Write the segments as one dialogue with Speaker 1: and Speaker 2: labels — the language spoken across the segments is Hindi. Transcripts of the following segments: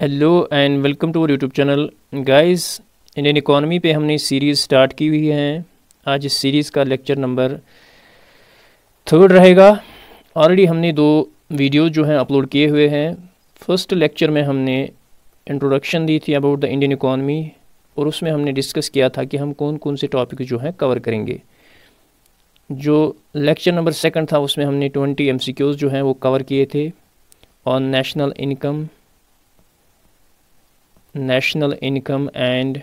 Speaker 1: Hello and welcome to our YouTube channel guys Indian economy पे हमने सीरीज़ स्टार्ट की हुई है आज इस सीरीज़ का लेक्चर नंबर थर्ड रहेगा ऑलरेडी हमने दो वीडियो जो हैं अपलोड किए हुए हैं फर्स्ट लेक्चर में हमने इंट्रोडक्शन दी थी अबाउट द इंडियन इकोनॉमी और उसमें हमने डिस्कस किया था कि हम कौन कौन से टॉपिक जो हैं कवर करेंगे जो लेक्चर नंबर सेकंड था उसमें हमने ट्वेंटी एम जो हैं वो कवर किए थे on national income national income and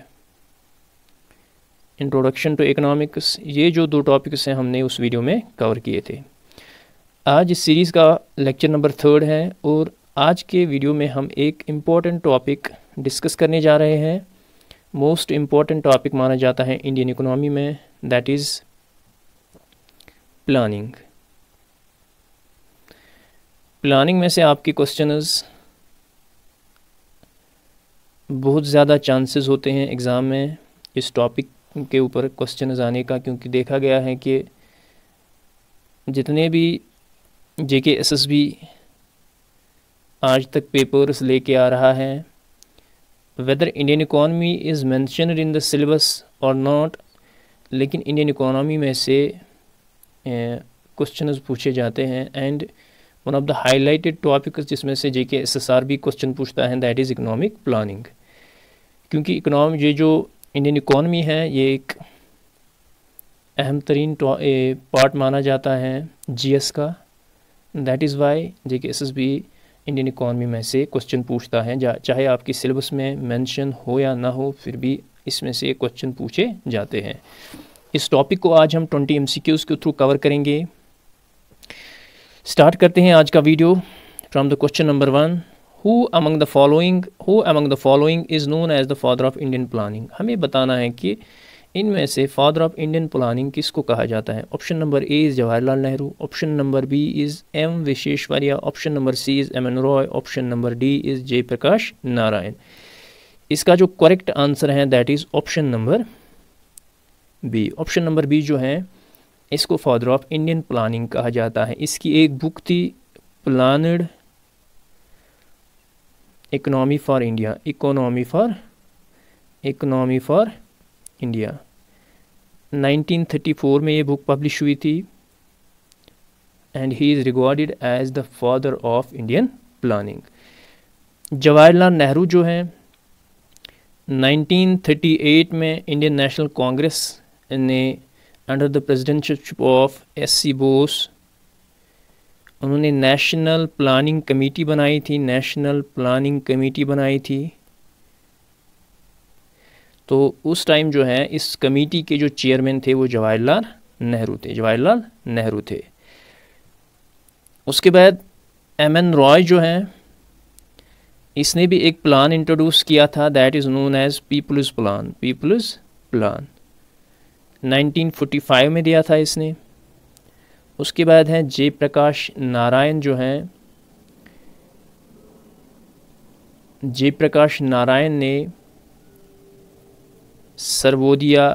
Speaker 1: introduction to economics ये जो दो टॉपिक्स हैं हमने उस वीडियो में कवर किए थे आज इस सीरीज़ का लेक्चर नंबर थर्ड है और आज के वीडियो में हम एक इम्पॉर्टेंट टॉपिक डिस्कस करने जा रहे हैं मोस्ट इम्पॉर्टेंट टॉपिक माना जाता है इंडियन इकोनॉमी में दैट इज़ प्लानिंग प्लानिंग में से आपके क्वेश्चन बहुत ज़्यादा चांसेस होते हैं एग्ज़ाम में इस टॉपिक के ऊपर क्वेश्चन आने का क्योंकि देखा गया है कि जितने भी जे के एस एस बी आज तक पेपर्स लेके आ रहा है whether Indian economy is mentioned in the syllabus और नॉट लेकिन इंडियन इकॉनमी में से क्वेश्चन पूछे जाते हैं and one of the highlighted topic जिसमें से J K S S R भी क्वेश्चन पूछता है दैट इज़ इकनॉमिक प्लानिंग क्योंकि इकोनॉमी ये जो इंडियन इकॉनमी है ये एक अहम तरीन पार्ट तो, माना जाता है जीएस का that is why J K S S B Indian economy में से क्वेश्चन पूछता है चाहे आपकी सिलेबस में मेंशन हो या ना हो फिर भी इसमें से क्वेश्चन पूछे जाते हैं इस टॉपिक को आज हम ट्वेंटी एम के थ्रू कवर करेंगे स्टार्ट करते हैं आज का video from the question number one who among the following who among the following is known as the father of Indian planning हमें बताना है कि इनमें से फादर ऑफ इंडियन प्लानिंग किसको कहा जाता है option number A is Jawaharlal Nehru option number B is M Visvesvaraya option number C is M N Roy option number D is Jai Prakash Narayan इसका जो करेक्ट आंसर है that is option number B option number B जो है इसको फादर ऑफ इंडियन प्लानिंग कहा जाता है इसकी एक बुक थी planned economy for India economy for economy for India 1934 में ये बुक पब्लिश हुई थी and he is recorded as the father of Indian planning Jawaharlal Nehru जो हैं 1938 में इंडियन नेशनल कांग्रेस ने under the presidentship of S C Bose उन्होंने नेशनल प्लानिंग कमेटी बनाई थी नेशनल प्लानिंग कमेटी बनाई थी तो उस टाइम जो है इस कमेटी के जो चेयरमैन थे वो जवाहरलाल नेहरू थे जवाहरलाल नेहरू थे उसके बाद एम एन रॉय जो हैं इसने भी एक प्लान इंट्रोड्यूस किया था that is known as people's plan people's plan 1945 में दिया था इसने उसके बाद हैं जय प्रकाश नारायण जो हैं जय प्रकाश नारायण ने सर्वोदिया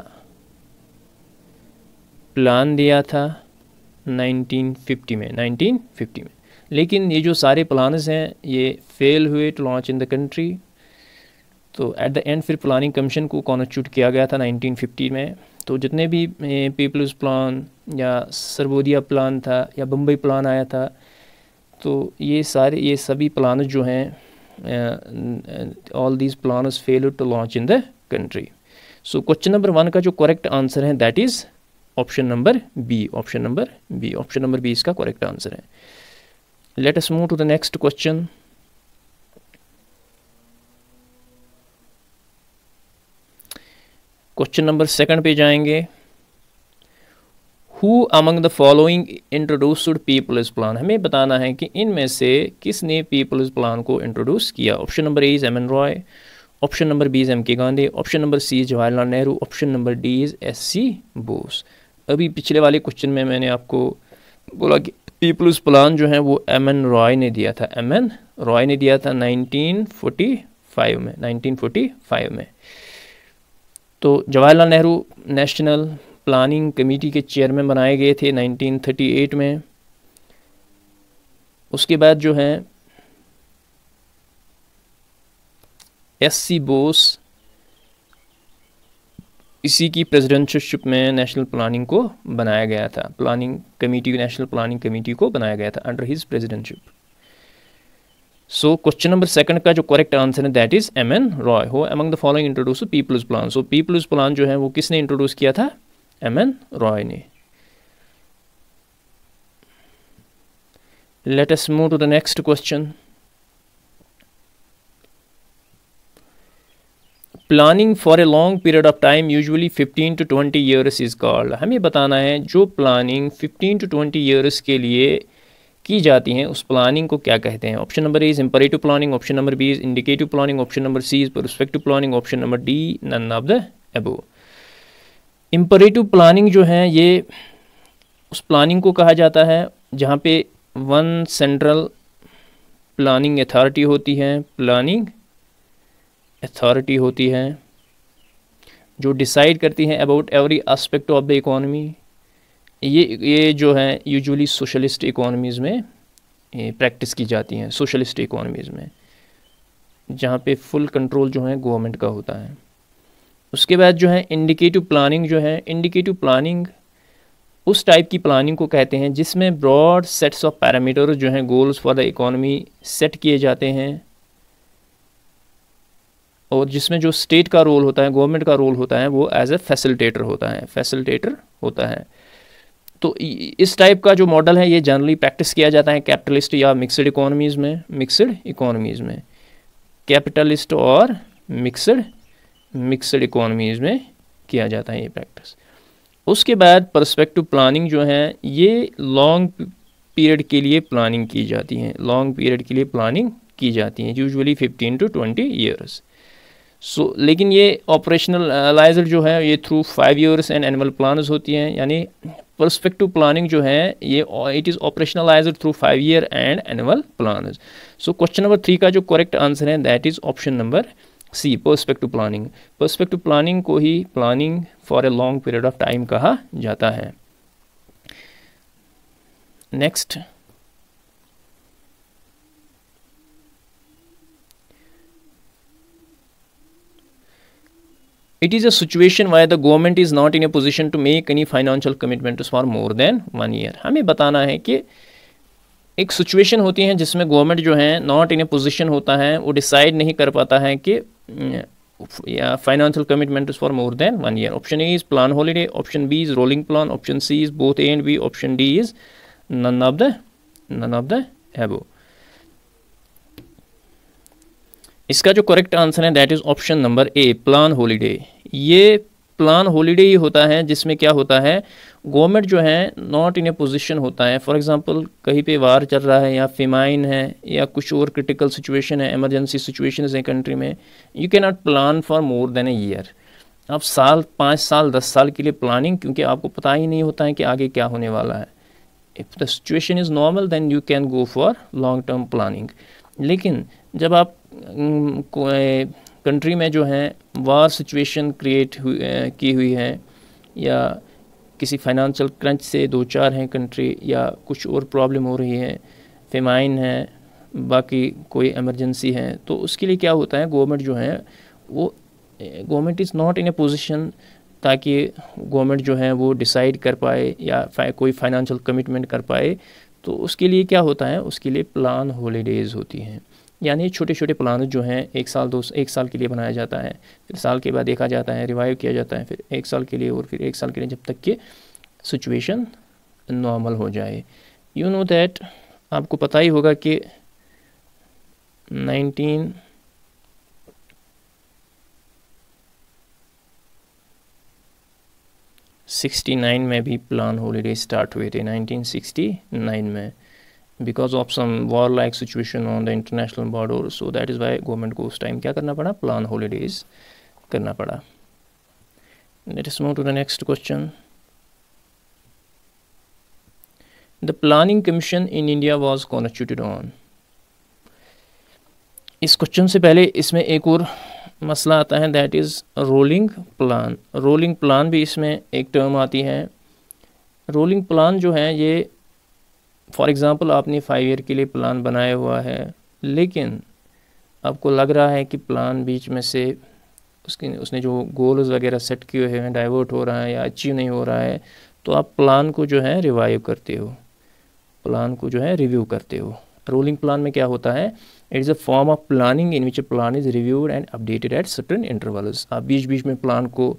Speaker 1: प्लान दिया था 1950 में 1950 में लेकिन ये जो सारे प्लान्स हैं ये फेल हुए to launch in the country तो एट द एंड फिर प्लानिंग कमीशन को कॉन्स्टिट्यूट किया गया था 1950 में तो जितने भी पीपल्स प्लान या सरबोदिया प्लान था या बम्बई प्लान आया था तो ये सारे ये सभी प्लान जो हैं all these plan fail to launch in the country so question number one का जो करेक्ट आंसर है that is option number B option number B option number B इसका करेक्ट आंसर है let us move to the next question question number second पे जाएंगे who among the following introduced people's plan हमें बताना है कि इनमें से किसने पीपल्स प्लान को इंट्रोड्यूस किया option number A is M N Roy option number B is M K Gandhi option number C Jawaharlal Nehru option number D is S C Bose अभी पिछले वाले क्वेश्चन में मैंने आपको बोला कि पीपल्स प्लान जो है वो एम एन रॉय ने दिया था एम एन रॉय ने दिया था 1945 में 1945 में तो Jawaharlal Nehru national planning committee के चेयरमैन बनाए गए थे 1938 में उसके बाद जो है एस सी बोस इसी की प्रेसिडेंटशिप में नेशनल प्लानिंग को बनाया गया था planning committee national planning committee को बनाया गया था under his presidentship so question number second का जो करेक्ट आंसर है that is M N Roy who among the following introduce people's plan so people's plan जो है वो किसने इंट्रोड्यूस किया था Amen Roini. Let us move to the next question. Planning for a long period of time usually fifteen to twenty years is called हमें बताना है जो planning fifteen to twenty years के लिए की जाती हैं उस प्लानिंग को क्या कहते हैं option number A is imperative planning option number B is indicative planning option number C is perspective planning option number D none of the above imperative planning जो है ये उस प्लानिंग को कहा जाता है जहाँ पे वन सेंट्रल प्लानिंग अथॉरिटी होती है प्लानिंग अथॉरिटी होती है जो डिसाइड करती है about every aspect of the economy ये ये जो है यूजुअली सोशलिस्ट इकोनॉमीज़ में प्रैक्टिस की जाती हैं सोशलिस्ट इकोनॉमीज़ में जहाँ पे फुल कंट्रोल जो है गवर्नमेंट का होता है उसके बाद जो है इंडिकेटिव प्लानिंग जो है इंडिकेटिव प्लानिंग उस टाइप की प्लानिंग को कहते हैं जिसमें ब्रॉड सेट्स ऑफ पैरामीटर जो हैं goals for the economy set किए जाते हैं और जिसमें जो स्टेट का रोल होता है गवर्नमेंट का रोल होता है वो एज ए फैसिलिटेटर होता है फैसिलिटेटर होता है तो इस टाइप का जो मॉडल है ये जनरली प्रैक्टिस किया जाता है कैपिटलिस्ट या मिक्सड इकोनॉमीज़ में मिक्सड इकोनॉमीज़ में कैपिटलिस्ट और मिक्सड मिक्सड इकोनमीज में किया जाता है ये प्रैक्टिस उसके बाद परस्पेक्टिव प्लानिंग जो है ये लॉन्ग पीरियड के लिए प्लानिंग की जाती है लॉन्ग पीरियड के लिए प्लानिंग की जाती है usually fifteen to twenty years so लेकिन ये ऑपरेशनल एनालाइजर जो है ये through five years and annual plan होती हैं यानी परस्पेक्टिव प्लानिंग जो है ये it is operationalise through five year and annual plan so question number three का जो करेक्ट आंसर है that is option number C perspective planning perspective planning को ही planning for a long period of time कहा जाता है next it is a situation why the government is not in a position to make any financial commitment for more than one year हमें बताना है कि एक सिचुएशन होती है जिसमें गवर्नमेंट जो है नॉट इन ए पोजिशन होता है वो डिसाइड नहीं कर पाता है कि yeah, financial commitment is for more than one year. Option A is plan holiday. Option B is rolling plan. Option C is both A and B. Option D is none of the none of the above. इसका जो करेक्ट आंसर है that is option number A plan holiday ये प्लान हॉलीडे ही होता है जिसमें क्या होता है गवर्नमेंट जो है नॉट इन ए पोजीशन होता है फॉर एग्जांपल कहीं पे वार चल रहा है या फिमाइन है या कुछ और क्रिटिकल सिचुएशन है इमरजेंसी सिचुएशन है कंट्री में you can not plan for more than a year आप साल पाँच साल दस साल के लिए प्लानिंग क्योंकि आपको पता ही नहीं होता है कि आगे क्या होने वाला है if the situation is normal then you can go for long term planning लेकिन जब आप कंट्री में जो हैं वार सिचुएशन क्रिएट हुई की हुई है या किसी फाइनेंशियल क्रंच से दो चार हैं कंट्री या कुछ और प्रॉब्लम हो रही है फेमाइन है बाकी कोई एमरजेंसी है तो उसके लिए क्या होता है गवर्नमेंट जो है वो government is not in a position ताकि गवर्नमेंट जो है वो डिसाइड कर पाए या फा, कोई फाइनेंशियल कमिटमेंट कर पाए तो उसके लिए क्या होता है उसके लिए प्लान हॉलीडेज़ होती हैं यानी छोटे छोटे प्लान जो हैं एक साल दो एक साल के लिए बनाया जाता है फिर साल के बाद देखा जाता है रिवाइव किया जाता है फिर एक साल के लिए और फिर एक साल के लिए जब तक कि सिचुएशन नॉर्मल हो जाए यू नो दैट आपको पता ही होगा कि नाइनटीन सिक्सटी नाइन में भी प्लान हॉलीडे स्टार्ट हुए थे नाइनटीन सिक्सटी नाइन में because of some war like situation on the international border so that is why government को उस टाइम क्या करना पड़ा प्लान हॉलीडेज करना पड़ा let us move to the next question the planning commission in India was constituted on इस क्वेश्चन से पहले इसमें एक और मसला आता है that is rolling plan rolling plan भी इसमें एक टर्म आती है रोलिंग प्लान जो है ये फॉर एग्ज़ाम्पल आपने फाइव ईयर के लिए प्लान बनाया हुआ है लेकिन आपको लग रहा है कि प्लान बीच में से उसके उसने जो गोल्स वगैरह सेट किए हुए हैं डाइवर्ट हो रहा है या अचीव नहीं हो रहा है तो आप प्लान को जो है रिवाइव करते हो प्लान को जो है रिव्यू करते हो रोलिंग प्लान में क्या होता है it is a form of planning in which a plan is reviewed and updated at certain intervals आप बीच बीच में प्लान को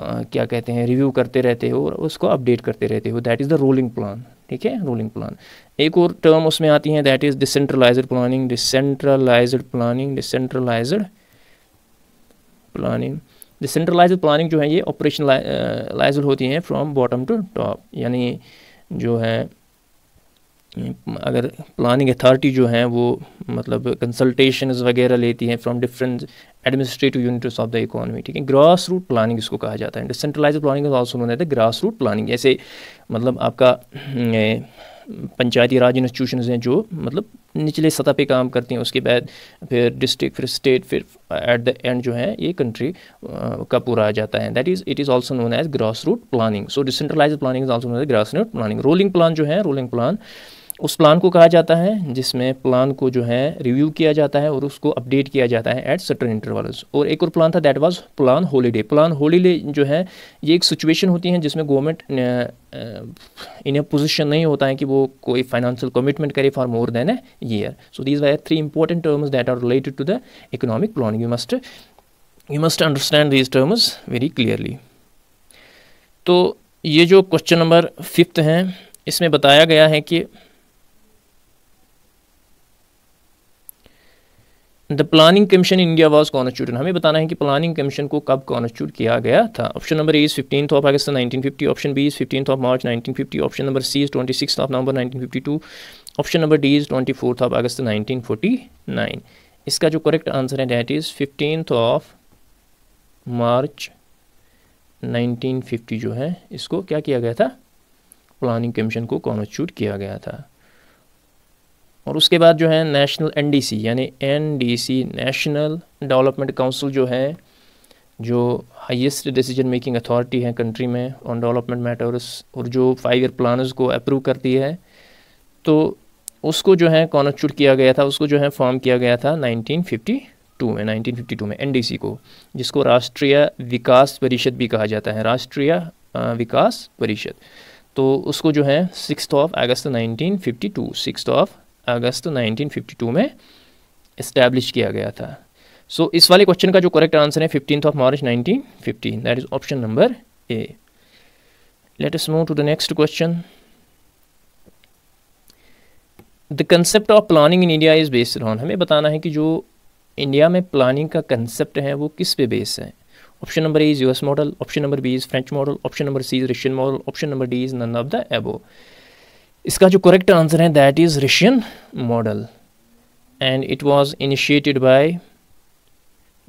Speaker 1: आ, क्या कहते हैं रिव्यू करते रहते हो और उसको अपडेट करते रहते हो that is the rolling plan ठीक है रूलिंग प्लान एक और टर्म उसमें आती है that is decentralize planning decentralize planning decentralize planning decentralize planning जो है ये ऑपरेशनलाइज uh, होती है फ्रॉम बॉटम टू टॉप यानी जो है अगर प्लानिंग अथॉरिटी जो हैं वो मतलब कंसल्टेशन वगैरह लेती हैं from different administrative units of the economy ठीक है ग्रास रूट प्लानिंग इसको कहा जाता है डिसेंट्रलाइज प्लानिंग नोन है ग्रास रूट प्लानिंग जैसे मतलब आपका पंचायती राज इंस्टीट्यूशन हैं जो मतलब निचले सतह पे काम करती हैं उसके बाद फिर डिस्ट्रिक्ट फिर स्टेट फिर एट द एंड जो है ये कंट्री का पूरा आ जाता है that is it is also known as grass root planning so decentralize planning is known as grass root planning rolling plan जो है रोलिंग प्लान उस प्लान को कहा जाता है जिसमें प्लान को जो है रिव्यू किया जाता है और उसको अपडेट किया जाता है एट सर्टन इंटरवल्स और एक और प्लान था that was plan holiday plan holiday जो है ये एक सिचुएशन होती है जिसमें गवर्नमेंट इन ए पोजिशन नहीं होता है कि वो कोई फाइनेंशियल कमिटमेंट करे for more than a year so these are three important terms that are related to the economic plan you must you must understand these terms very clearly तो ये जो क्वेश्चन नंबर फिफ्थ हैं इसमें बताया गया है कि the planning commission India was constitute हमें बताना है कि प्लानिंग कमीशन को कब कॉन्स्टिट्यूट किया गया था option number A is fifteen of August fifty option B is fifteen of March fifty option number C is twenty six of November two option number D is twenty fourth of August nine इसका जो करेक्ट आंसर है that is fifteen of March nineteen fifty जो है इसको क्या किया गया था प्लानिंग कमीशन को कॉन्स्टिट्यूट किया गया था और उसके बाद जो है नेशनल एनडीसी यानी एनडीसी नेशनल डेवलपमेंट काउंसिल जो है जो हाईएस्ट डिसीजन मेकिंग अथॉरिटी है कंट्री में ऑन डेवलपमेंट मैटर्स और जो फाइव ईयर प्लान को अप्रूव करती है तो उसको जो है कॉन्स्टिट्यूट किया गया था उसको जो है फॉर्म किया गया था 1952 में 1952 में एनडीसी को जिसको राष्ट्रीय विकास परिषद भी कहा जाता है राष्ट्रीय विकास परिषद तो उसको जो है six of August 1952 six of August 1952 में इस्टेब्लिश किया गया था सो so, इस वाले क्वेश्चन का जो करेक्ट आंसर है fifteen of March nineteen fifteen that is option number A let us move to the next question the concept of planning in India is based on हमें बताना है कि जो इंडिया में प्लानिंग का कंसेप्ट है वो किस पे बेस है option number A is US model option number B is French model option number C is Russian model option number D is none of the above इसका जो करेक्ट आंसर है that is Russian model and it was initiated by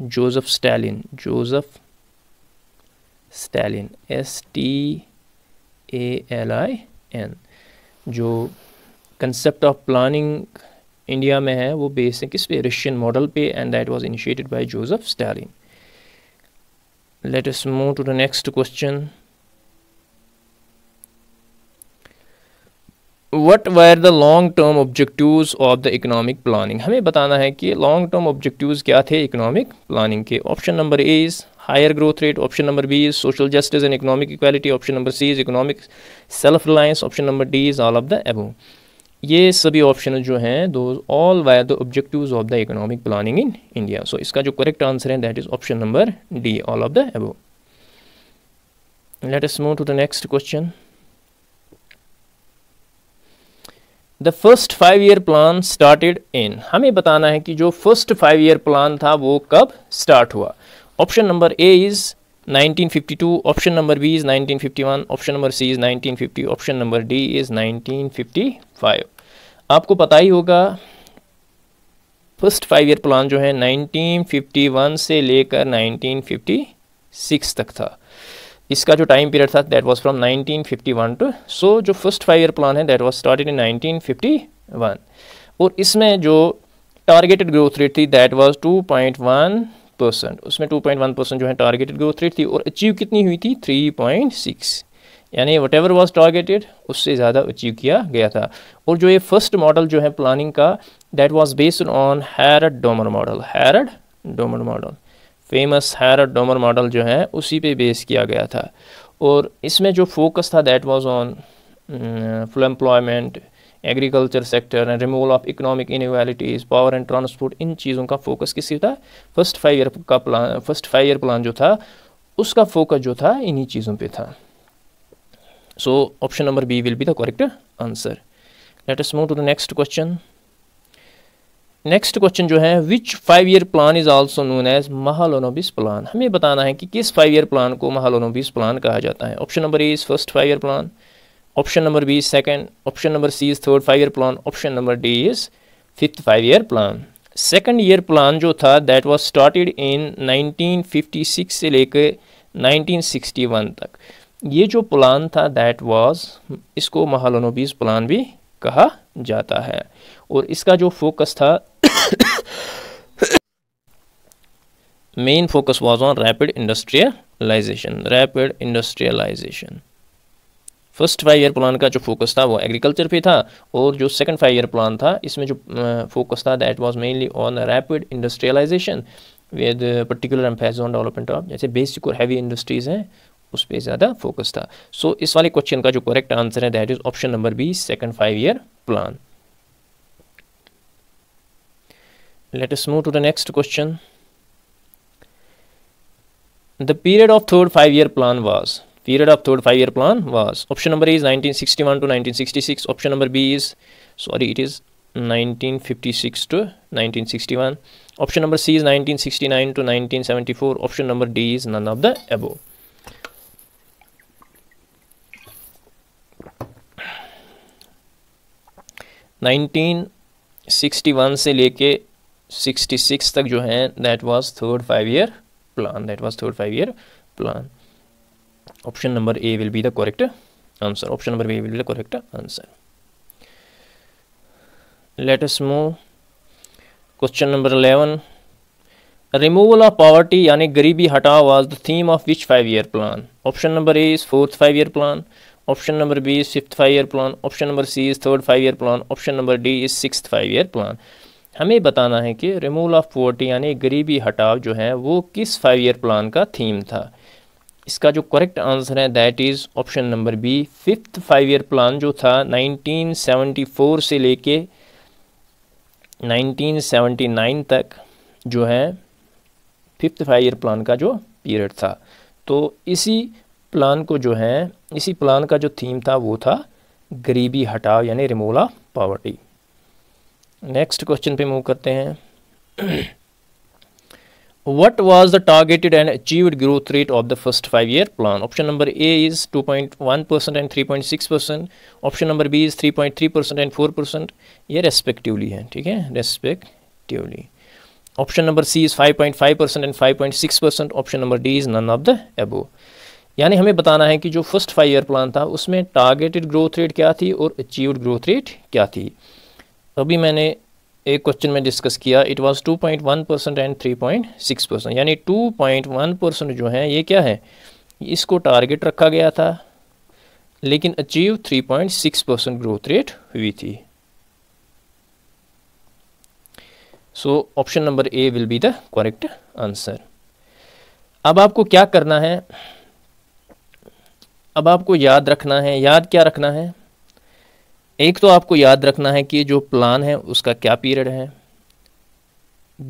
Speaker 1: Joseph Stalin Joseph Stalin S T A L I N जो कंसेप्ट ऑफ प्लानिंग इंडिया में है वो बेस है किस पे रशियन मॉडल पे and that was initiated by Joseph Stalin let us move to the next question what were the long term objectives of the economic planning हमें बताना है कि लॉन्ग टर्म ऑब्जेक्टिव क्या थे इकनॉमिक प्लानिंग के option number A is higher growth rate option number B is social justice and economic equality option number C is economic self reliance option number D is all of the above ये सभी ऑप्शन जो हैं दो all were the objective of the economic planning in India so इसका जो करेक्ट आंसर है that is option number D all of the above let us move to the next question the first five year plan started in हमें बताना है कि जो फर्स्ट फाइव ईयर प्लान था वो कब स्टार्ट हुआ option number A is 1952 option number B is 1951 option number C is 1950 option number D is 1955 आपको पता ही होगा फर्स्ट फाइव ईयर प्लान जो है 1951 से लेकर 1956 तक था इसका जो टाइम पीरियड था that was from 1951 to so जो फर्स्ट फाइव ईयर प्लान है दैट वाज स्टार्टेड इन 1951 और इसमें जो टारगेटेड ग्रोथ रेट थी दैट वाज 2.1 परसेंट उसमें 2.1 परसेंट जो है टारगेटेड ग्रोथ रेट थी और अचीव कितनी हुई थी 3.6 यानी वट एवर वॉज टारगेटेड उससे ज़्यादा अचीव किया गया था और जो ये फर्स्ट मॉडल जो है प्लानिंग का that was based on Harrod Domar model Harrod Domar model famous Harrod Domar model जो है उसी पे बेस किया गया था और इसमें जो फोकस था that was on full employment agriculture sector and removal of economic inequalities power and transport इन चीज़ों का फोकस किसी था फर्स्ट फाइव ईयर का plan first five year plan जो था उसका फोकस जो था इन्हीं चीज़ों पर था so option number B will be the correct answer let us move to the next question next question जो है which five year plan is also known as Mahalanobis plan हमें बताना है कि किस फाइव ईयर प्लान को महालोनोबिस प्लान कहा जाता है option number A is first five year plan option number B second second option number C is third five year plan option number D is fifth five year plan second year plan जो था दैट वॉज स्टार्टेड इन 1956 से लेकर 1961 तक ये जो प्लान था दैट वाज इसको महालोनोबिस प्लान भी कहा जाता है और इसका जो फोकस था main focus was on rapid industrialization rapid industrialization first five year plan का जो फोकस था वो एग्रीकल्चर पे था और जो सेकंड फाइव ईयर प्लान था इसमें जो फोकस था that was mainly on rapid industrialization with particular emphasis on development of जैसे बेसिक और हैवी इंडस्ट्रीज़ हैं उस पर ज़्यादा फोकस था सो so, इस वाले क्वेश्चन का जो करेक्ट आंसर है that is option number B second five year plan let us move to the next question the period of third five year plan was period of third five year plan was option number is 1961 to 1966 option number B is sorry it is 1956 to 1961 option number C is 1969 to 1974 option number D is none of the above 1961 से लेके 66 तक जो है that was third five year plan that was third five year plan option number A will be the correct answer option number B will be the correct answer let us move question number 11 removal of poverty यानी गरीबी हटाओ was the theme of which five year plan option number A is fourth five year plan option number B is fifth five year plan option number C is third five year plan option number D is six five year plan हमें बताना है कि रिमूवल ऑफ पोवर्टी यानी गरीबी हटाव जो है वो किस फाइव ईयर प्लान का थीम था इसका जो करेक्ट आंसर है that is option number B fifth five year plan जो था 1974 से लेके 1979 तक जो है फिफ्थ फाइव ईयर प्लान का जो पीरियड था तो इसी प्लान को जो है इसी प्लान का जो थीम था वो था गरीबी हटाओ यानी removal of poverty next question पे मूव करते हैं what was the targeted and achieved growth rate of the first five year plan option number A is two point one percent and three point six percent option number B is three point three percent and four percent ये रेस्पेक्टिवली है ठीक है respectively option number C is five point five percent and five point six percent option number D is none of the above यानी हमें बताना है कि जो फर्स्ट फाइव ईयर प्लान था उसमें टारगेटेड ग्रोथ रेट क्या थी और अचीव्ड ग्रोथ रेट क्या थी अभी मैंने एक क्वेश्चन में डिस्कस किया it was 2.1 percent and 3.6 percent यानी 2.1 परसेंट जो है ये क्या है इसको टारगेट रखा गया था लेकिन अचीव 3.6 परसेंट ग्रोथ रेट हुई थी so option number A will be the correct answer अब आपको क्या करना है अब आपको याद रखना है याद क्या रखना है एक तो आपको याद रखना है कि जो प्लान है उसका क्या पीरियड है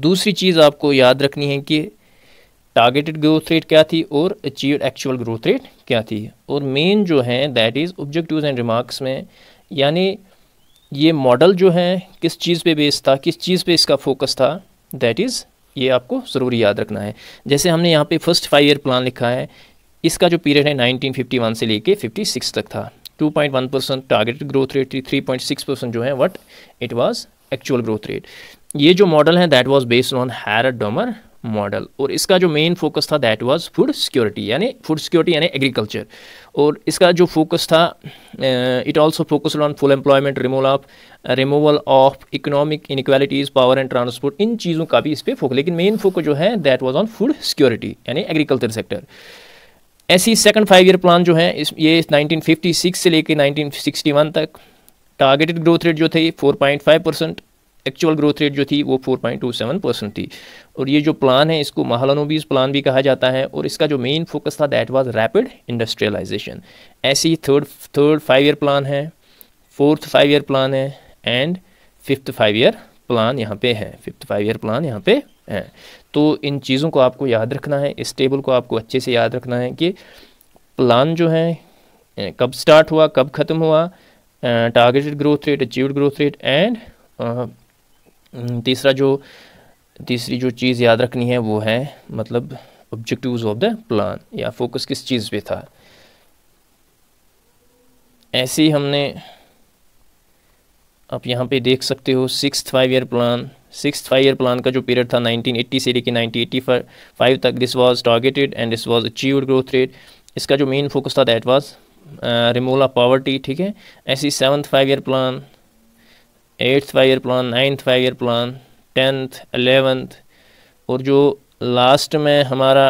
Speaker 1: दूसरी चीज़ आपको याद रखनी है कि टारगेटेड ग्रोथ रेट क्या थी और अचीव एक्चुअल ग्रोथ रेट क्या थी और मेन जो है that is objectives and remarks में यानी ये मॉडल जो है किस चीज़ पे बेस्ड था किस चीज़ पे इसका फोकस था दैट इज़ ये आपको जरूरी याद रखना है जैसे हमने यहाँ पे फर्स्ट फाइव ईयर प्लान लिखा है इसका जो पीरियड है 1951 से लेके 56 तक था 2.1 परसेंट टारगेटेड ग्रोथ रेट थी 3.6 परसेंट जो है what it was actual growth rate ये जो मॉडल है that was based on Harrod Domar model और इसका जो मेन फोकस था दैट वाज फूड सिक्योरिटी यानी फूड सिक्योरिटी यानी एग्रीकल्चर और इसका जो फोकस था it also focus on full employment removal of removal of economic inequalities power and transport इन चीज़ों का भी इस पर फोकस लेकिन मेन फोकस जो है that was on food security यानी एग्रीकल्चर सेक्टर ऐसी सेकंड फाइव ईयर प्लान जो है इस ये 1956 से लेके 1961 तक टारगेटेड ग्रोथ रेट जो थे 4.5 परसेंट एक्चुअल ग्रोथ रेट जो थी वो 4.27 परसेंट थी और ये जो प्लान है इसको महालानोबीज प्लान भी कहा जाता है और इसका जो मेन फोकस था दैट वाज रैपिड इंडस्ट्रियलाइजेशन ऐसी third third five year plan है फोर्थ फाइव ईयर प्लान है and fifth five year plan यहाँ पे है फिफ्थ फाइव ईयर प्लान यहाँ पे है तो इन चीज़ों को आपको याद रखना है इस टेबल को आपको अच्छे से याद रखना है कि प्लान जो है कब स्टार्ट हुआ कब ख़त्म हुआ targeted growth rate achieved growth rate and तीसरा जो तीसरी जो चीज़ याद रखनी है वो है मतलब ऑब्जेक्टिव्स ऑफ द प्लान या फोकस किस चीज़ पे था ऐसे ही हमने आप यहाँ पे देख सकते हो six five year plan six five year plan का जो पीरियड था 1980 से लेकर 1985 तक this was targeted and this was achieved growth rate इसका जो मेन फोकस था that was removal of poverty ठीक है ऐसी seventh five year plan eighth five year plan ninth five year plan tenth eleventh और जो लास्ट में हमारा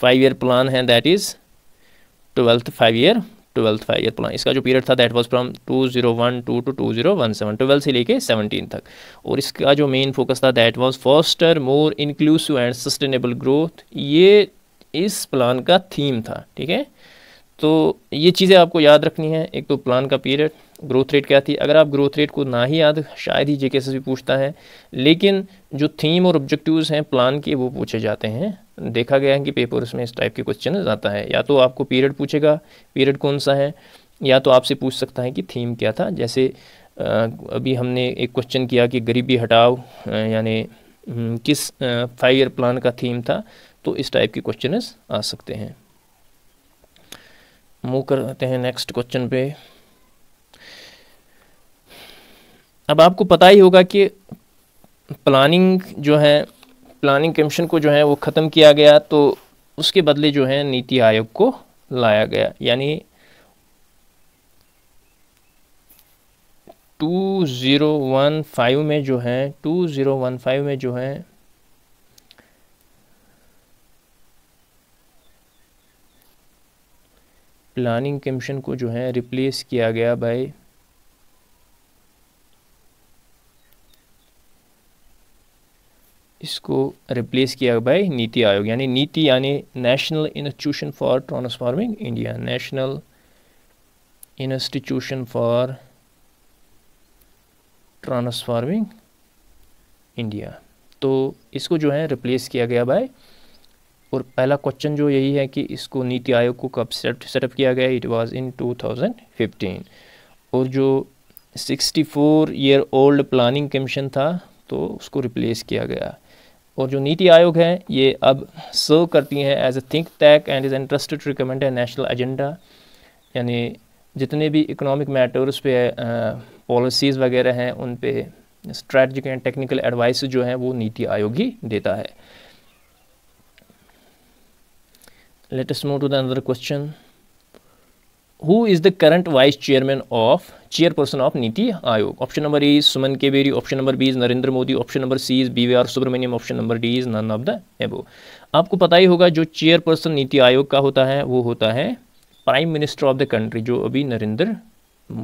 Speaker 1: फाइव ईयर प्लान है that is twelfth five year twelfth five year पुराना इसका जो पीरियड था that was from two zero one two to two zero one seven twelfth से लेके सेवनटीन तक और इसका जो मेन फोकस था that was foster more inclusive and sustainable growth ये इस प्लान का थीम था ठीक है तो ये चीज़ें आपको याद रखनी है एक तो प्लान का पीरियड ग्रोथ रेट क्या थी अगर आप ग्रोथ रेट को ना ही याद शायद ही से भी पूछता है लेकिन जो थीम और ऑब्जेक्टिव्स हैं प्लान के वो पूछे जाते हैं देखा गया है कि पेपर उसमें इस टाइप के क्वेश्चन आता है या तो आपको पीरियड पूछेगा पीरियड कौन सा है या तो आपसे पूछ सकता है कि थीम क्या था जैसे अभी हमने एक क्वेश्चन किया कि गरीबी हटाओ यानी हम्म, किस फाइव ईयर प्लान का थीम था तो इस टाइप के क्वेश्चन आ सकते हैं मूव करते हैं नेक्स्ट क्वेश्चन पे अब आपको पता ही होगा कि प्लानिंग जो है प्लानिंग कमीशन को जो है वो ख़त्म किया गया तो उसके बदले जो है नीति आयोग को लाया गया यानी टू ज़ीरो वन फाइव में जो है टू ज़ीरो वन फाइव में जो है प्लानिंग कमीशन को जो है रिप्लेस किया गया बाई इसको रिप्लेस किया बाय नीति आयोग यानी नीति यानी national institution for transforming India national institution for transforming India तो इसको जो है रिप्लेस किया गया बाय और पहला क्वेश्चन जो यही है कि इसको नीति आयोग को कब सेट सेटअप किया गया इट वाज इन 2015 और जो 64 ईयर ओल्ड प्लानिंग कमीशन था तो उसको रिप्लेस किया गया और जो नीति आयोग है ये अब सर्व करती हैं as a think tank and is interested to recommend a national agenda यानी जितने भी इकोनॉमिक मैटर्स पे पॉलिसीज़ वगैरह हैं उन पे स्ट्रेटजिक एंड टेक्निकल एडवाइस जो है वो नीति आयोग ही देता है latest motor to the question who is the current vice chairman of chairperson of NITI Aayog option number A Suman Bery option number B is Narendra Modi option number C is B V R Subrahmanyam option number D is none of the above आपको पता ही होगा जो चेयरपर्सन नीति आयोग का होता है वो होता है prime minister of the country जो अभी नरेंद्र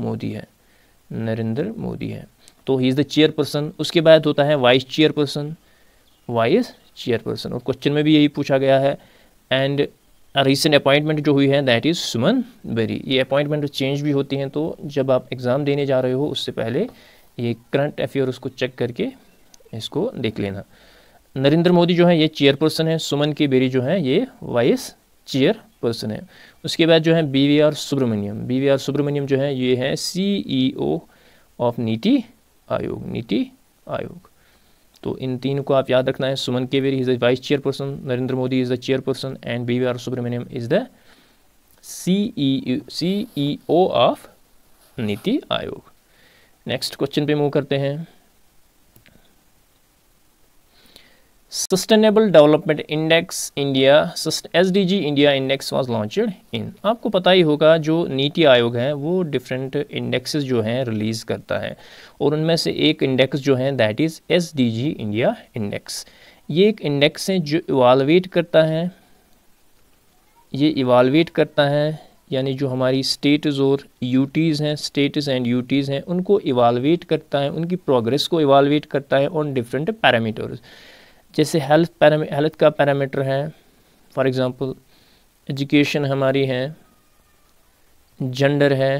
Speaker 1: मोदी है नरेंद्र मोदी है तो ही इज़ द चेयरपर्सन उसके बाद होता है वाइस चेयरपर्सन वाइस चेयरपर्सन और क्वेश्चन में भी यही पूछा गया है एंड रिसेंट अपॉइंटमेंट जो हुई है दैट इज़ सुमन बेरी ये अपॉइंटमेंट चेंज भी होती हैं तो जब आप एग्ज़ाम देने जा रहे हो उससे पहले ये करंट अफेयर उसको चेक करके इसको देख लेना नरेंद्र मोदी जो है ये चेयरपर्सन है सुमन की बेरी जो है ये वाइस चेयर पर्सन है उसके बाद जो है B V R Subrahmanyam B V R Subrahmanyam जो है ये है सी ई ओ ऑफ नीति आयोग नीति आयोग तो इन तीन को आप याद रखना है Suman Bery is the vice chairperson Narendra Modi is the chairperson and B V R Subrahmanyam is the C E O of NITI Aayog next question पे मूव करते हैं sustainable development index India S D G India index was launched in आपको पता ही होगा जो नीति आयोग है वो डिफरेंट इंडेक्सेस जो हैं रिलीज़ करता है और उनमें से एक इंडेक्स जो है that is S D G India index ये एक इंडेक्स है जो इवालवेट करता है ये इवालवेट करता है यानी जो हमारी स्टेट्स और यूटीज़ हैं स्टेट्स एंड यूटीज़ हैं उनको इवालवेट करता है उनकी प्रोग्रेस को इवालवेट करता है ऑन डिफरेंट पैरामीटर्स जैसे हेल्थ हेल्थ का पैरामीटर है फॉर एग्ज़ाम्पल एजुकेशन हमारी है जेंडर है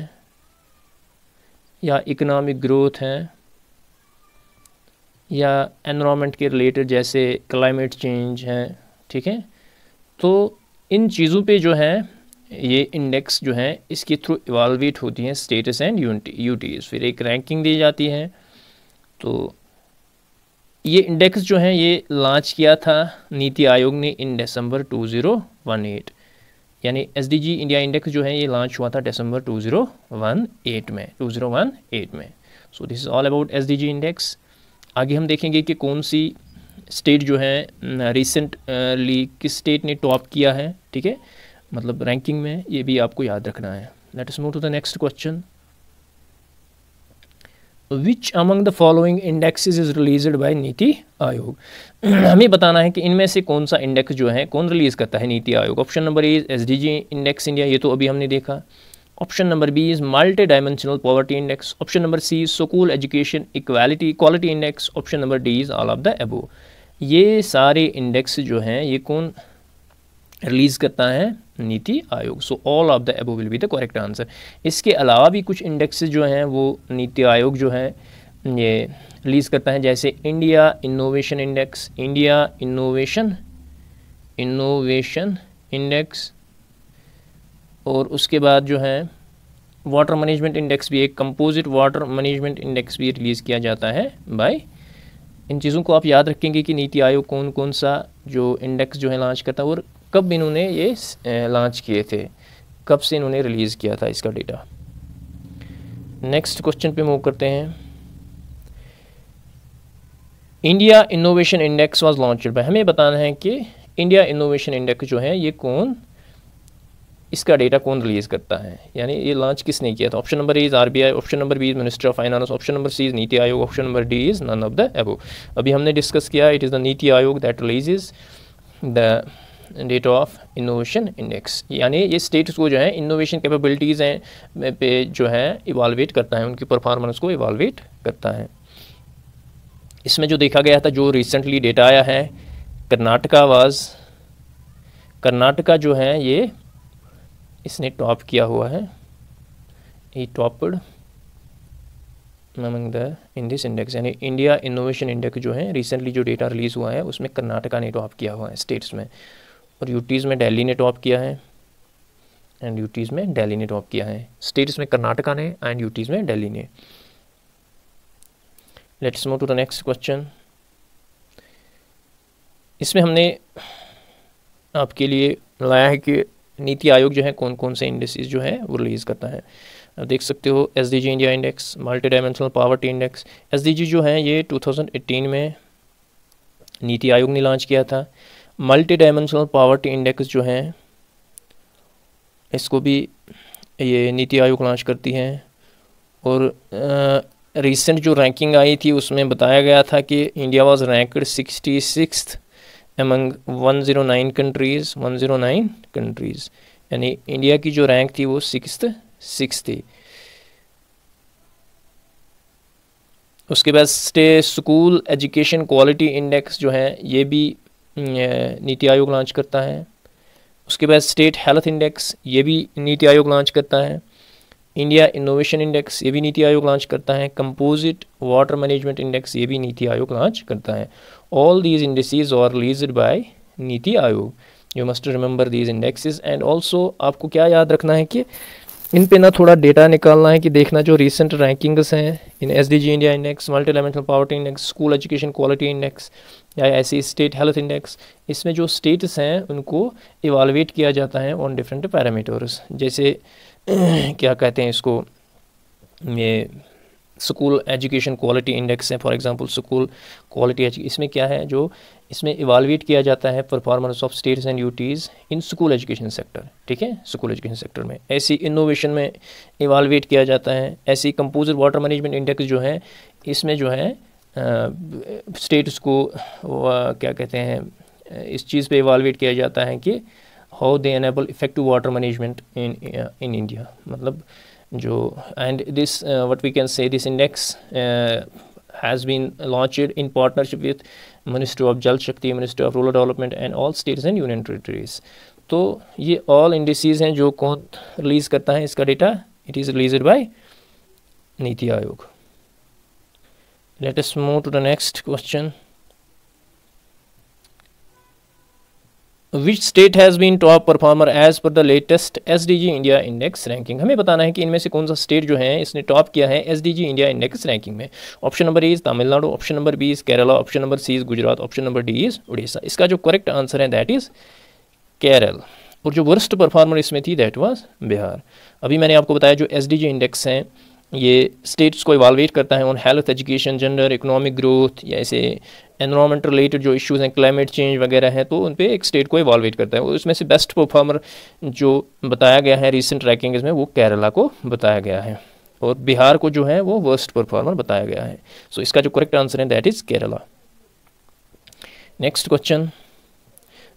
Speaker 1: या इकनॉमिक ग्रोथ है या एनवायरनमेंट के रिलेटेड जैसे क्लाइमेट चेंज हैं ठीक है तो इन चीज़ों पे जो है ये इंडेक्स जो है इसके थ्रू इवालवेट होती हैं स्टेटस एंड यूनिटी यूटीज़ फिर एक रैंकिंग दी जाती है तो ये इंडेक्स जो है ये लॉन्च किया था नीति आयोग ने इन दिसंबर 2018 यानी एस इंडिया इंडेक्स जो है ये लॉन्च हुआ था दिसंबर 2018 में 2018 में so this is all about S index आगे हम देखेंगे कि कौन सी स्टेट जो है रिसेंटली किस स्टेट ने टॉप किया है ठीक है मतलब रैंकिंग में ये भी आपको याद रखना है let us move to the next question which among the following indexes is released by NITI Aayog हमें बताना है कि इनमें से कौन सा इंडेक्स जो है कौन रिलीज़ करता है NITI Aayog option number is S D G index India ये तो अभी हमने देखा option number B is multi dimensional poverty index option number C school education equality quality index option number D is all of the above ये सारे इंडेक्स जो हैं ये कौन रिलीज़ करता है NITI Aayog so all of the above will be the correct answer इसके अलावा भी कुछ इंडेक्सेस जो हैं वो नीति आयोग जो है ये रिलीज़ करता है जैसे India innovation index India innovation innovation index और उसके बाद जो है वाटर मैनेजमेंट इंडेक्स भी एक कंपोजिट वाटर मैनेजमेंट इंडेक्स भी रिलीज़ किया जाता है बाय इन चीज़ों को आप याद रखेंगे कि नीति आयोग कौन कौन सा जो इंडेक्स जो है लॉन्च करता है और कब इन्होंने ये लॉन्च किए थे कब से इन्होंने रिलीज़ किया था इसका डेटा नेक्स्ट क्वेश्चन पे मूव करते हैं India innovation index was launch by हमें बताना है कि इंडिया इनोवेशन इंडेक्स जो है ये कौन इसका डेटा कौन रिलीज़ करता है यानी ये लॉन्च किसने किया था option number is RBI option number B is minister of finance option number C is NITI Aayog option number D is none of the above अभी हमने डिस्कस किया it is the NITI Aayog that release the data of innovation index यानी ये स्टेट्स को जो है इनोवेशन कैपेबिलिटीज़ हैं पे जो है इवालवेट करता है उनकी परफॉर्मेंस को इवालवेट करता है इसमें जो देखा गया था जो रिसेंटली डेटा आया है कर्नाटका वाज कर्नाटका जो है ये इसने टॉप किया हुआ है ई topped the the in index यानी इंडिया इनोवेशन इंडेक्स जो है रिसेंटली जो डेटा रिलीज़ हुआ है उसमें कर्नाटका ने टॉप किया हुआ है स्टेट्स में और यूटीज़ में दिल्ली ने टॉप किया है एंड यूटीज़ में दिल्ली ने टॉप किया है स्टेट्स में कर्नाटका ने एंड यूटीज़ में दिल्ली ने let's move to the next question इसमें हमने आपके लिए लाया है कि नीति आयोग जो है कौन कौन से इंडेक्सेस जो है वो रिलीज़ करता है आप देख सकते हो S India index multi dimensional poverty index S जो है ये 2018 में नीति आयोग ने लॉन्च किया था मल्टी डायमेंशनल पावर्टी इंडेक्स जो हैं इसको भी ये नीति आयोग लॉन्च करती है और रिसेंट जो रैंकिंग आई थी उसमें बताया गया था कि India was ranked sixty six among one zero nine countries one zero nine countries यानी इंडिया की जो रैंक थी वो सिक्स सिक्स थी उसके बाद state school education quality index जो हैं ये भी नीति आयोग लॉन्च करता है उसके बाद स्टेट हेल्थ इंडेक्स ये भी नीति आयोग लॉन्च करता है इंडिया इनोवेशन इंडेक्स ये भी नीति आयोग लॉन्च करता है कंपोजिट वाटर मैनेजमेंट इंडेक्स ये भी नीति आयोग लॉन्च करता है all these industries are released by NITI Aayog you must remember these indexes and also आपको क्या याद रखना है कि इन पे ना थोड़ा डेटा निकालना है कि देखना जो रिसेंट रैंकिंग्स हैं in S D G India index multi dimensional poverty index school education quality index या ऐसी स्टेट हेल्थ इंडेक्स इसमें जो स्टेट्स हैं उनको इवालवेट किया जाता है ऑन डिफरेंट पैरामीटर्स जैसे क्या कहते हैं इसको ये स्कूल एजुकेशन क्वालिटी इंडेक्स है फॉर एग्जांपल स्कूल क्वालिटी इसमें क्या है जो इसमें इवालवेट किया जाता है performance of states and UTs in school education sector ठीक है स्कूल एजुकेशन सेक्टर में ऐसी इनोवेशन में इवालवेट किया जाता है ऐसी कंपोजर वाटर मैनेजमेंट इंडेक्स जो है इसमें जो है स्टेट्स को क्या कहते हैं इस चीज़ पे इवालवेट किया जाता है कि how they enable effective water management in in India मतलब जो and this what we can say this index has been launched in partnership with Ministry of Jal Shakti, Ministry of Rural Development and all states and union territories. तो ये ऑल इंडिसीज़ हैं जो कौन रिलीज़ करता है इसका data it is release by NITI Aayog let us move to the next question which state has been top performer as per the latest S D G India index ranking हमें बताना है कि इनमें से कौन सा स्टेट जो है इसने टॉप किया है S D G India index ranking में option number is Tamil Nadu option number B is Kerala option number C is Gujarat option number D is Orissa इसका जो करेक्ट आंसर है दैट इज़ केरल और जो वर्स्ट परफॉर्मर इसमें थी दैट वॉज बिहार अभी मैंने आपको बताया जो एस डी जी इंडेक्स हैं ये स्टेट्स को इवालवेट करता है on health education gender economic growth या ऐसे एनवायरमेंट रिलेटेड जो इश्यूज़ हैं क्लाइमेट चेंज वगैरह हैं तो उन पर एक स्टेट को इवालवेट करता है और उसमें से बेस्ट परफॉर्मर जो बताया गया है रिसेंट रैंकिंग में वो केरला को बताया गया है और बिहार को जो है वो वर्स्ट परफॉर्मर बताया गया है सो so, इसका जो करेक्ट आंसर है that is Kerala next question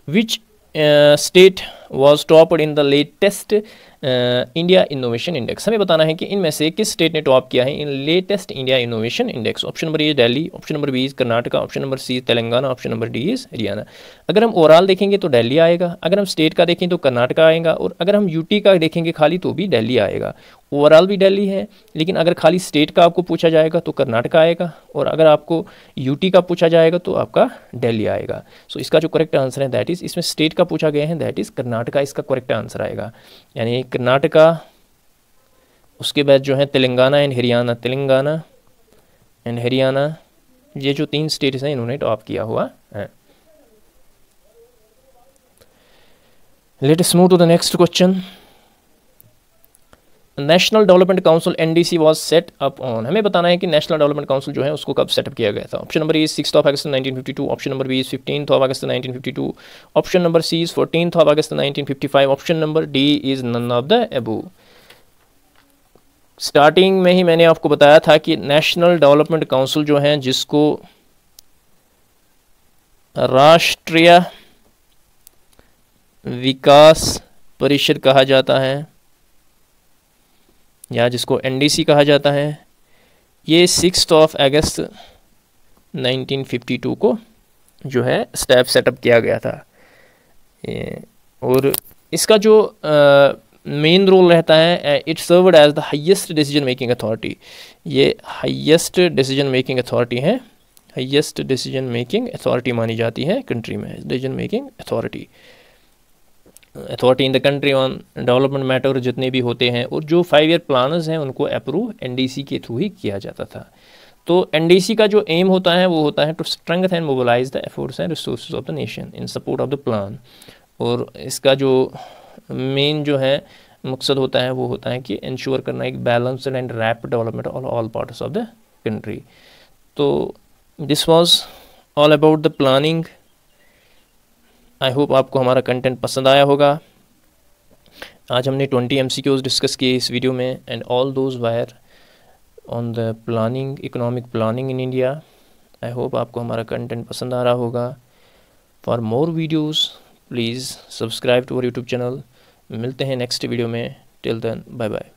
Speaker 1: which state was top in the latest India innovation index हमें बताना है कि इनमें से किस स्टेट ने टॉप किया है in latest India innovation index option number A Delhi option number B is Karnataka option number C Telangana option number D is Haryana अगर हम ओवरऑल देखेंगे तो दिल्ली आएगा अगर हम स्टेट का देखें तो कर्नाटका आएगा और अगर हम यूटी का देखेंगे खाली तो भी दिल्ली आएगा ओवरऑल भी दिल्ली है लेकिन अगर खाली स्टेट का आपको पूछा जाएगा तो कर्नाटका आएगा और अगर आपको यूटी का पूछा जाएगा तो आपका दिल्ली आएगा सो so, इसका जो करेक्ट आंसर है दैट इज़ इसमें स्टेट का पूछा गया है दैट इज़ कर्नाटका इसका करेक्ट आंसर आएगा यानी कर्नाटका उसके बाद जो है तेलंगाना एंड हरियाणा तेलंगाना एंड हरियाणा ये जो तीन स्टेट्स हैं इन्होंने टॉप किया हुआ है let smooth move to the next question national development council NDC was set up on हमें बताना है कि नेशनल डेवलपमेंट काउंसिल जो है उसको कब सेटअप किया गया था option number A six of August 1952 option number B fifteen of August 1952 option number C is fourteen of August 1955 option number D is none of the above starting में ही मैंने आपको बताया था कि नेशनल डेवलपमेंट काउंसिल जो है जिसको राष्ट्रीय विकास परिषद कहा जाता है या जिसको एनडीसी कहा जाता है ये सिक्स ऑफ अगस्त 1952 को जो है स्टैप सेटअप किया गया था और इसका जो मेन रोल रहता है it served as the highest decision making authority ये हाईएस्ट डिसीजन मेकिंग अथॉरिटी है हाईएस्ट डिसीजन मेकिंग अथॉरिटी मानी जाती है कंट्री में decision making authority authority in the country on development matter जितने भी होते हैं और जो फाइव ईयर प्लानर्स हैं उनको अप्रूव एनडीसी के थ्रू ही किया जाता था तो एनडीसी का जो एम होता है वो होता है to strength and mobilize the efforts and resource of the nation in support of the plan और इसका जो मेन जो है मकसद होता है वो होता है कि इंश्योर करना एक balanced and rap development all all parts of the country तो this was all about the planning I hope आपको हमारा कंटेंट पसंद आया होगा आज हमने 20 एम डिस्कस किए इस वीडियो में and all those were on the planning economic planning in India I hope आपको हमारा कंटेंट पसंद आ रहा होगा for more videos please subscribe to our YouTube channel मिलते हैं नेक्स्ट वीडियो में टिल देन बाय बाय